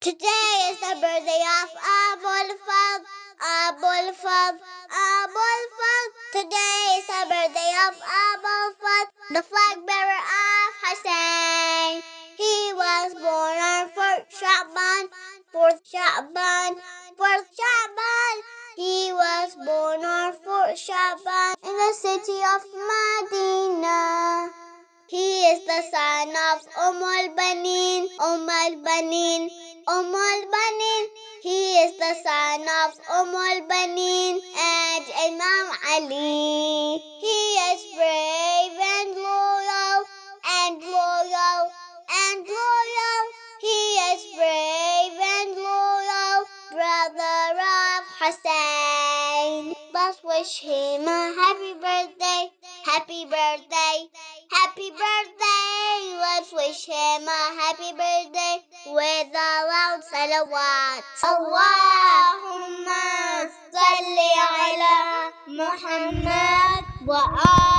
Today is the birthday of Abul Fad, Abul Fad, Abul Fad. Today is the birthday of Abul Fad, the flag bearer of Hussein. He was born on 4th Shaban, 4th Shaban, 4th Shaban. He was born on 4th Shaban in the city of Medina. He is the son of Umm al-Banin, Umm al-Banin. Umul Banin. He is the son of Umul Banin and Imam Ali. He is brave and loyal and loyal and loyal. He is brave and loyal, brother of Hussein. Let's wish him a happy birthday, happy birthday, happy birthday. Let's wish him a happy birthday with a loud salawat. Allahumma salli ala Muhammad wa ala